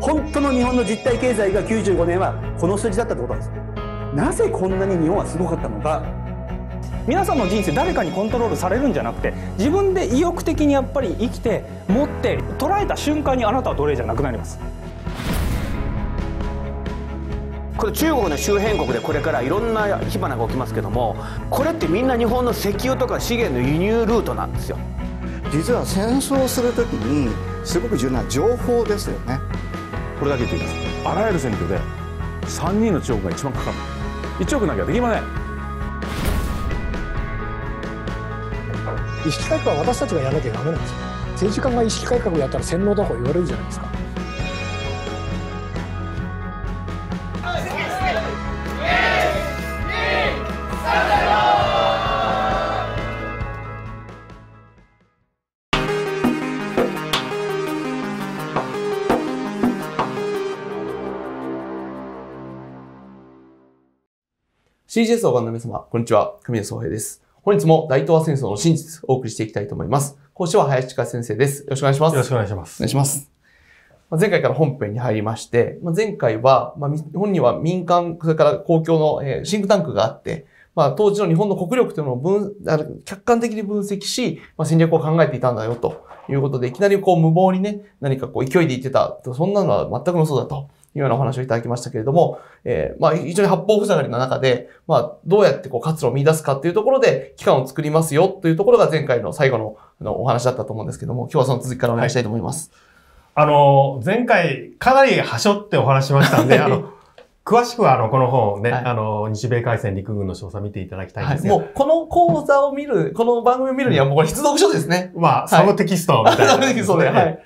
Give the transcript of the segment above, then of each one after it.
本当の日本の実体経済が95年はこの数字だったってことなんですなぜこんなに日本はすごかったのか皆さんの人生誰かにコントロールされるんじゃなくて自分で意欲的にやっぱり生きて持って捉えた瞬間にあなたは奴隷じゃなくなりますこれ中国の周辺国でこれからいろんな火花が起きますけどもこれってみんな日本の石油とか資源の輸入ルートなんですよ実は戦争する時にすごく重要な情報ですよねこれだけ言っていいますあらゆる選挙で3人の地方が一番かかる1億なきゃできません意識改革は私たちがやらなきゃダメなんですよ政治家が意識改革をやったら洗脳だと言われるじゃないですか CGS をご覧の皆様、こんにちは。久米宗平です。本日も大東亜戦争の真実をお送りしていきたいと思います。講師は林千佳先生です。よろしくお願いします。よろしくお願いします。お願いします。前回から本編に入りまして、前回は、まあ、日本には民間、それから公共のシンクタンクがあって、まあ、当時の日本の国力というのを分客観的に分析し、まあ、戦略を考えていたんだよということで、いきなりこう無謀にね、何かこう勢いで言ってた、そんなのは全くの嘘だと。いうようなお話をいただきましたけれども、えー、まあ、非常に八方塞がりの中で、まあ、どうやってこう活路を見出すかっていうところで、期間を作りますよというところが前回の最後のあのお話だったと思うんですけども、今日はその続きからお願いしたいと思います。はい、あの、前回かなり端折ってお話しましたんで、あの、詳しくは、あの、この本ね、はい、あの、日米海戦陸軍の詳細見ていただきたいんですが、はい、もう、この講座を見る、この番組を見るには、もうこれ必読書ですね。まあ、そのテキストみたいな、ね、そのテキストで、はい。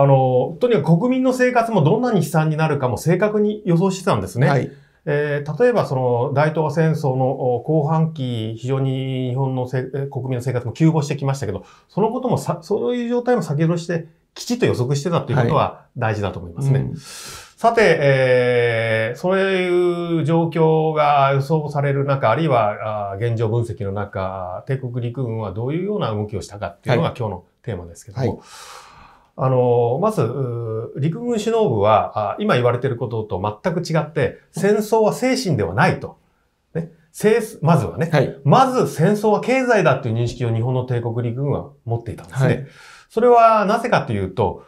あの、とにかく国民の生活もどんなに悲惨になるかも正確に予想してたんですね。はい、えー、例えば、その、大東亜戦争の後半期、非常に日本のせ国民の生活も急募してきましたけど、そのこともさ、そういう状態も先ほどして、きちっと予測してたということは大事だと思いますね。はいうん、さて、えー、そういう状況が予想される中、あるいは現状分析の中、帝国陸軍はどういうような動きをしたかっていうのが、今日のテーマですけども、あの、まず、陸軍首脳部は、今言われていることと全く違って、戦争は精神ではないと。ね、まずはね、はい、まず戦争は経済だという認識を日本の帝国陸軍は持っていたんですね。はい、それはなぜかというと、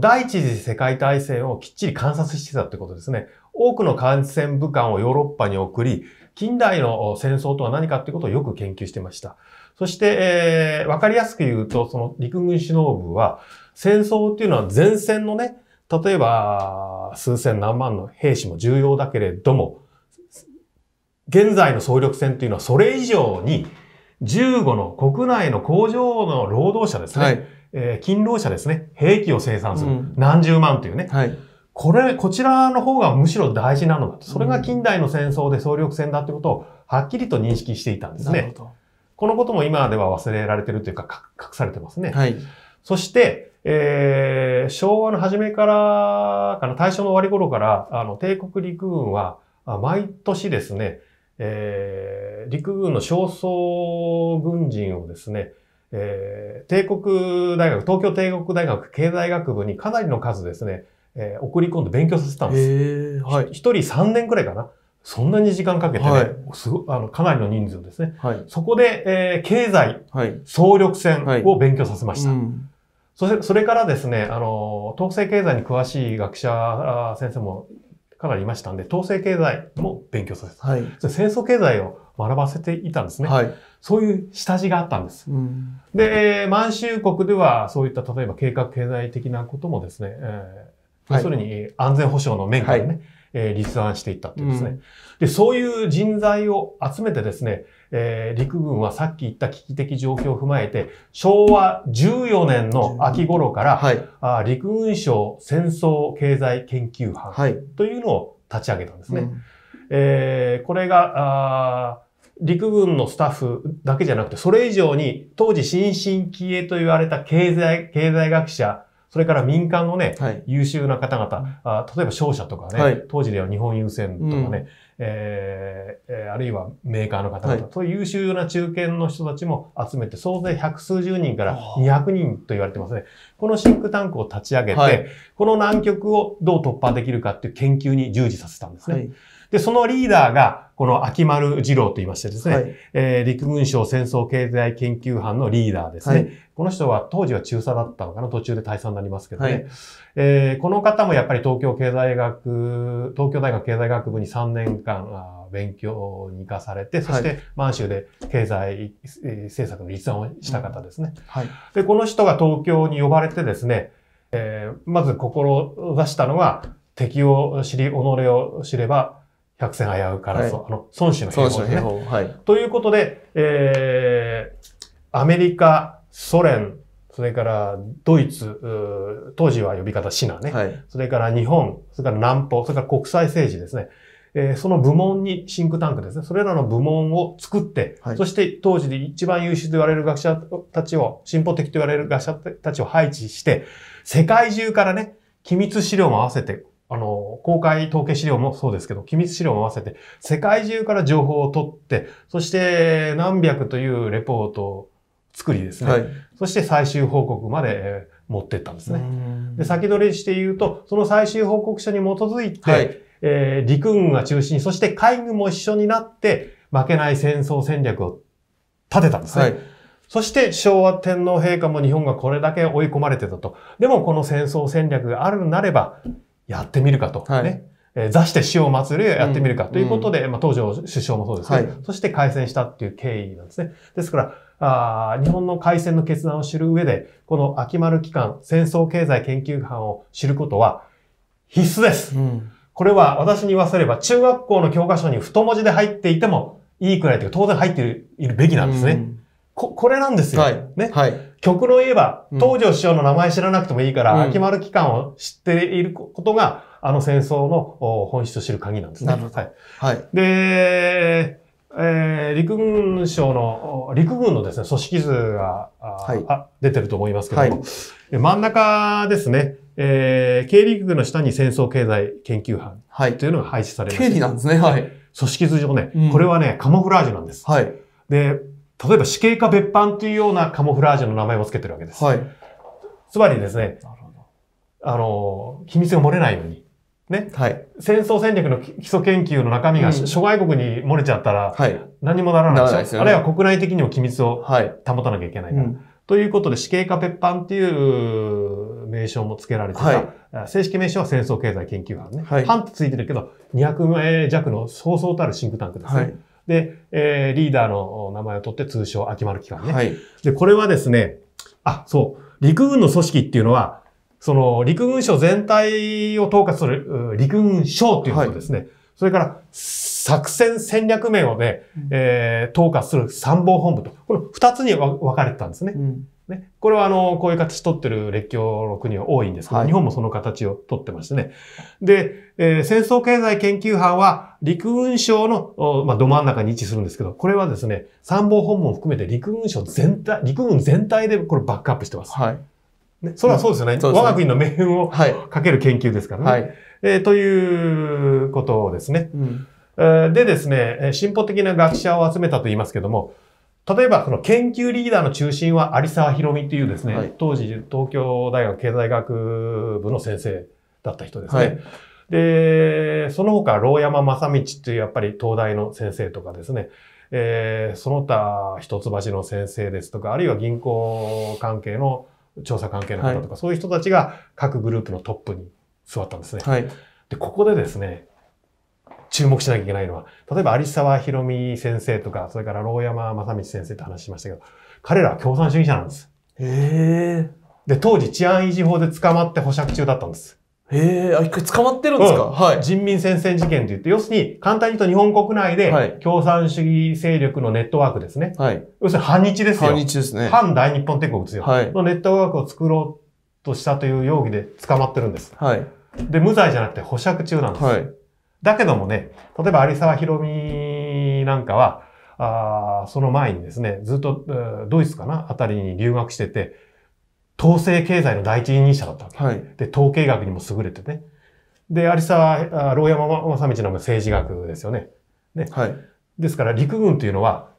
第一次世界大戦をきっちり観察してたってことですね。多くの感染武官をヨーロッパに送り、近代の戦争とは何かってことをよく研究してました。そして、えー、わかりやすく言うと、その陸軍首脳部は、戦争っていうのは前線のね、例えば数千何万の兵士も重要だけれども、現在の総力戦っていうのはそれ以上に15の国内の工場の労働者ですね、はい、えー、勤労者ですね、兵器を生産する、うん、何十万というね、はい、これ、こちらの方がむしろ大事なのだと。それが近代の戦争で総力戦だってことをはっきりと認識していたんですね。このことも今では忘れられてるというか隠されてますね。はい、そして、えー、昭和の初めからかな、大正の終わり頃から、あの、帝国陸軍は、毎年ですね、えー、陸軍の少層軍人をですね、えー、帝国大学、東京帝国大学経済学部にかなりの数ですね、えー、送り込んで勉強させたんです。はい、一人3年くらいかな。そんなに時間かけてね、はい、すごあのかなりの人数ですね。はい、そこで、えー、経済、総力戦を勉強させました。うんそれそれからですね、あの、統制経済に詳しい学者先生もかなりいましたんで、統制経済も勉強させた。はい、戦争経済を学ばせていたんですね。はい、そういう下地があったんです、うん、で、満州国ではそういった例えば計画経済的なこともですね、えー、要するに安全保障の面からね、はいえー、立案していったっていうですね、うん、で、そういう人材を集めてですね、えー、陸軍はさっき言った危機的状況を踏まえて、昭和14年の秋頃から、はい、あ陸軍省戦争経済研究班というのを立ち上げたんですね。うん、えー、これが、陸軍のスタッフだけじゃなくて、それ以上に、当時新進気鋭と言われた経済、経済学者それから民間のね、はい、優秀な方々、あ例えば商社とかね、はい、当時では日本郵船とかね、うん、えー、あるいはメーカーの方々、はい、そういう優秀な中堅の人たちも集めて、総勢百数十人から200人と言われてますね。このシンクタンクを立ち上げて、この難局をどう突破できるかっていう研究に従事させたんですね。で、そのリーダーが、この秋丸二郎と言いましてですね、はい、えー、陸軍省戦争経済研究班のリーダーですね。はい、この人は当時は中佐だったのかな、途中で退散になりますけどね。はい、えー、この方もやっぱり東京経済学、東京大学経済学部に3年間勉強に行かされて、そして満州で経済政策の立案をした方ですね。はい、で、この人が東京に呼ばれてですね、えー、まず志したのは、敵を知り、己を知れば、百戦危うから、はい、あの孫子の兵法ですね。はい、ということで、えー、アメリカ、ソ連、それからドイツ、当時は呼び方シナね、はい、それから日本、それから南方、それから国際政治ですね。えー、その部門にシンクタンクですね。それらの部門を作って、はい、そして当時で一番優秀と言われる学者たちを、進歩的と言われる学者たちを配置して、世界中からね、機密資料も合わせてあの、公開統計資料もそうですけど、機密資料も合わせて、世界中から情報を取って、そして何百というレポートを作りですね、はい、そして最終報告まで持ってったんですね。で先取りして言うと、その最終報告書に基づいて、はい、えー、陸軍が中心、そして海軍も一緒になって、負けない戦争戦略を立てたんですね。はいそして昭和天皇陛下も日本がこれだけ追い込まれてたと。でもこの戦争戦略があるなれば、やってみるかと、ね。えー、座して死を祭るやってみるかということで、まあ、当時の首相もそうですけど、はい、そして改選したっていう経緯なんですね。ですから、あ日本の開戦の決断を知る上で、この秋丸機関、戦争経済研究班を知ることは必須です。うん、これは私に言わせれば、中学校の教科書に太文字で入っていてもいいくらいというか、当然入っているべきなんですね。うん、こ、これなんですよ。はい、ね。はい。極論言えば、東条首相の名前知らなくてもいいから、うん、秋丸期間を知っていることが、あの戦争の本質を知る鍵なんですね。なるほど。はい。はい、で、えー、陸軍省の、陸軍のですね、組織図が、はい、あ出てると思いますけども、はい、真ん中ですね、えー、経理局の下に戦争経済研究班というのが廃止されます、はい。経理なんですね、はい。組織図上ね、これはね、カモフラージュなんです。はい。で、例えば死刑か別班というようなカモフラージュの名前を付けてるわけです。はい、つまりですね、あの、秘密が漏れないように。ね。はい。戦争戦略の基礎研究の中身が、うん、諸外国に漏れちゃったら、はい。何もならないですよ、ね、あるいは国内的にも機密を保たなきゃいけないから。はいうん、ということで、死刑か別班っていう名称も付けられてた、はい、正式名称は戦争経済研究班ね。はい。ンってついてるけど、200名弱のそうそうたるシンクタンクですね。はいで、えー、リーダーの名前を取って通称秋丸機関ね。はい。で、これはですね、あ、そう、陸軍の組織っていうのは、その陸軍省全体を統括する陸軍省っていうことですね。はい、それから作戦戦略面をね、うん、えー、統括する参謀本部と、この二つに分かれてたんですね。うんね、これはあの、こういう形取ってる列強の国は多いんですけど、はい、日本もその形を取ってましてね。で、えー、戦争経済研究班は陸軍省の、まあ、ど真ん中に位置するんですけど、これはですね、参謀本部も含めて陸軍省全体、陸軍全体でこれバックアップしてます。はい。ね、それはそうですよね。ね我が国の命運をかける研究ですからね。はい、えー、ということですね。うん、でですね、進歩的な学者を集めたと言いますけども、例えば、その研究リーダーの中心は有沢博美というですね、はい、当時東京大学経済学部の先生だった人ですね。はい、で、その他、牢山正道というやっぱり東大の先生とかですね、えー、その他、一橋の先生ですとか、あるいは銀行関係の調査関係の方とか、はい、そういう人たちが各グループのトップに座ったんですね。で、ここでですね、注目しなきゃいけないのは、例えば有沢博美先生とか、それから牢山正道先生と話しましたけど、彼らは共産主義者なんです。へえ。で、当時治安維持法で捕まって保釈中だったんです。へえ、あ、一回捕まってるんですか、うん、はい。人民戦線事件って言って、要するに、簡単に言うと日本国内で、共産主義勢力のネットワークですね。はい。要するに反日ですよ。反日ですね。反大日本帝国ですよ。はい。のネットワークを作ろうとしたという容疑で捕まってるんです。はい。で、無罪じゃなくて保釈中なんです。はい。だけどもね、例えば有沢博美なんかは、あその前にですね、ずっとドイツかなあたりに留学してて、統制経済の第一人者だったわけ。はい、で、統計学にも優れてね。で、有沢、牢山正道の政治学ですよね。ね。はい、ですから、陸軍というのは、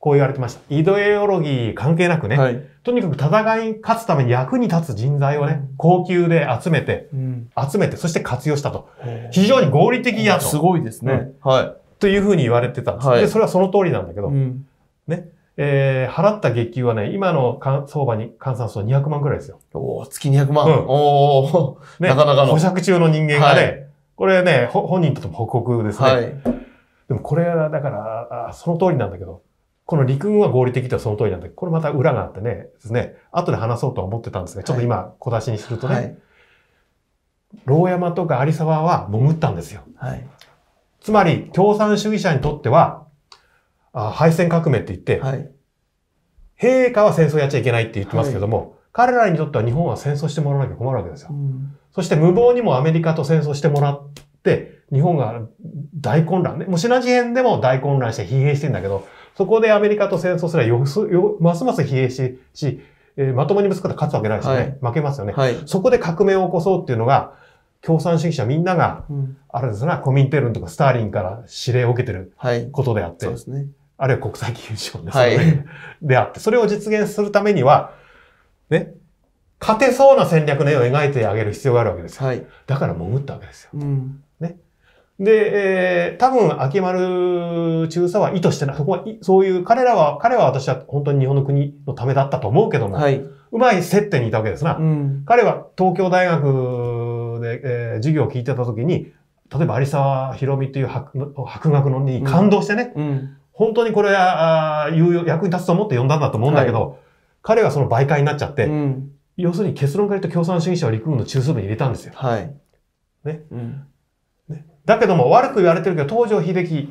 こう言われてました。イエオロギー関係なくね、はい、とにかく戦いに勝つために役に立つ人材をね、うん、高級で集めて、うん、集めて、そして活用したと。非常に合理的やと。すごいですね、うん、はい。というふうに言われてたんです、はい、で、それはその通りなんだけど、ね。えー、払った月給はね、今の相場に換算すると200万くらいですよ。お月200万。うん、おお、ね、なかなかの。保釈中の人間がね、はい、これね、本人とも報告ですね。はい、でもこれはだから、その通りなんだけど、この陸軍は合理的とはその通りなんだけど、これまた裏があってね、ですね、後で話そうとは思ってたんですが、ちょっと今小出しにするとね、はい、牢山とか有沢は潜ったんですよ。はい、つまり、共産主義者にとっては、あ敗戦革命って言って、はい、陛下は戦争やっちゃいけないって言ってますけども、彼らにとっては日本は戦争してもらわなきゃ困るわけですよ。うん、そして無謀にもアメリカと戦争してもらって、日本が大混乱ね。もうシナ事変でも大混乱して疲弊してんだけど、そこでアメリカと戦争すればよすよ、ますます疲弊し、し、えー、まともにぶつかったら勝つわけないですよね。はい、負けますよね、はい、そこで革命を起こそうっていうのが、共産主義者みんなが、ん、あれですな、コミンテルンとかスターリンから指令を受けてることであって、はい、そうですね。あるいは国際金融資本ですね。であって、それを実現するためには、ね、勝てそうな戦略の絵を描いてあげる必要があるわけですよ。はい、だから潜ったわけですよ。うん、ね。で、えー、多分、秋丸中佐は意図してない。そこは、そういう、彼らは、彼は私は本当に日本の国のためだったと思うけども、はい、うまい接点にいたわけですな。うん、彼は東京大学で、えー、授業を聞いてた時に、例えば有沢博美という博学のに感動してね、うん、うん、本当にこれは役に立つと思って読んだんだと思うんだけど、はい、彼はその媒介になっちゃって、うん、要するに結論から言うと共産主義者を陸軍の中枢部に入れたんですよ。はいねうん、だけども悪く言われてるけど、東条英機、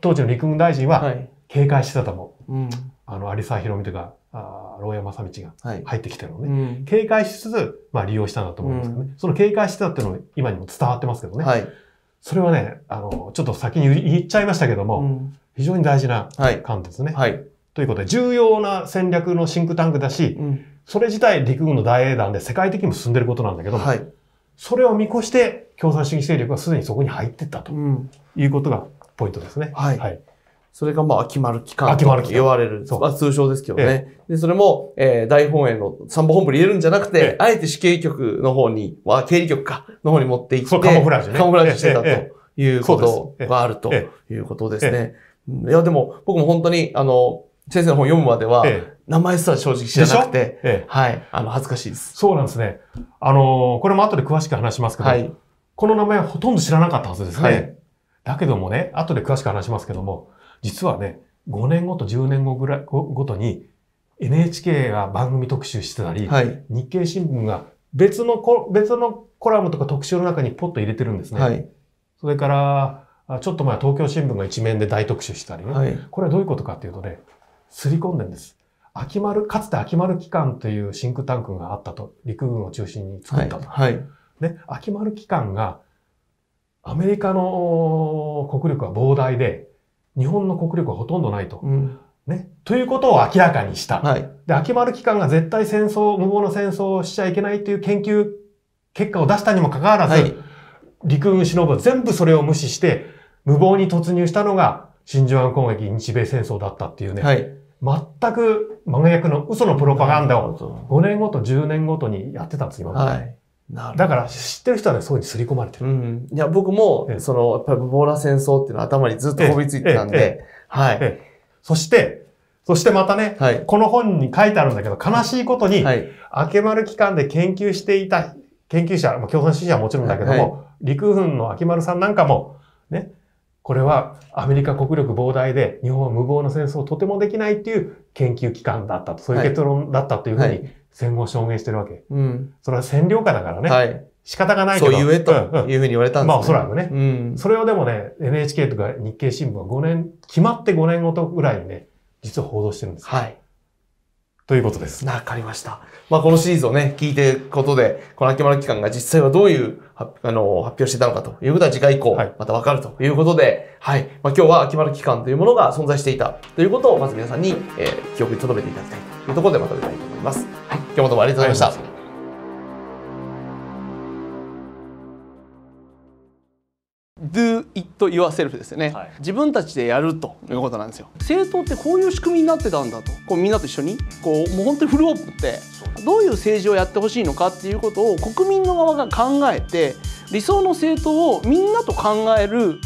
当時の陸軍大臣は警戒してたと思う。はい、ん、あの、有沢博美とか、あ牢屋正道が入ってきてるのね、はいうん、警戒しつつ、まあ、利用したんだと思うんですけどね、うん、その警戒してたっていうのも今にも伝わってますけどね、はい、それはねあのちょっと先に言っちゃいましたけども、うん、非常に大事な感ですね、はい、ということで重要な戦略のシンクタンクだし、それ自体陸軍の大英断で世界的にも進んでることなんだけども、はい。それを見越して共産主義勢力はすでにそこに入ってったということがポイントですね。はい、はいそれがまあ秋丸期間と言われる。まあ、通称ですけどね。で、それも、えー、大本営の参謀本部に入れるんじゃなくて、あえて死刑局の方に、まあ、経理局か、の方に持っていって、カモフラージュね。カモフラージュしてたということがあるということですね。いや、でも、僕も本当に、あの、先生の本読むまでは、名前すら正直知らなくて、はい、あの、恥ずかしいです。そうなんですね。あの、これも後で詳しく話しますけど、はい、この名前はほとんど知らなかったはずですね。はい、だけどもね、後で詳しく話しますけども、実はね、5年後と10年後ぐらいごとに NHK が番組特集してたり、はい、日経新聞が別のコ別のコラムとか特集の中にポッと入れてるんですね。はい、それから、ちょっと前東京新聞が一面で大特集したりね、はい、これはどういうことかっていうとね、すり込んでるんです。秋丸、かつて秋丸機関というシンクタンクがあったと、陸軍を中心に作ったと。はい、はいね、秋丸機関が、アメリカの国力は膨大で、日本の国力はほとんどないと。うん、ね、ということを明らかにした。はい、で、秋丸機関が絶対戦争、無謀な戦争をしちゃいけないという研究結果を出したにもかかわらず、はい、陸軍忍は全部それを無視して、無謀に突入したのが、真珠湾攻撃日米戦争だったっていうね。はい、全く真逆の嘘のプロパガンダを5年ごと10年ごとにやってたんです、今まで。はいだから知ってる人はね、そうに刷り込まれてる。うん、いや、僕も、ええ、その、やっぱりボーラ戦争っていうのは頭にずっとこびついてたんで、え、はい、そして、そしてまたね、はい、この本に書いてあるんだけど、悲しいことに、はい、明け丸機関で研究していた研究者、まあ、共産主義者はもちろんだけども、はい、陸軍の秋丸さんなんかも、ね、これはアメリカ国力膨大で日本は無謀な戦争をとてもできないっていう研究機関だったと、そういう結論だったというふうに、戦後証言してるわけ。うん。それは占領下だからね。はい。仕方がないけど。そう言えというふうに言われたんですね。まあおそらくね。うん。それをでもね、NHK とか日経新聞は5年、決まって5年ごとぐらいにね、実は報道してるんですはい。ということです。わかりました。まあ、このシリーズをね、聞いていくことで、この秋丸機関が実際はどういう発あの発表してたのかということは次回以降、またわかるということで、はい、はい。まあ、今日は秋丸機関というものが存在していたということを、まず皆さんに、えー、記憶に留めていただきたいというところでまとめたいと思います。はい。今日もどうもありがとうございました。Do it y o u r s ですね、はい、自分たちでやるということなんですよ政党ってこういう仕組みになってたんだとこうみんなと一緒にこうもう本当にフルオープンってどういう政治をやってほしいのかっていうことを国民の側が考えて理想の政党をみんなと考える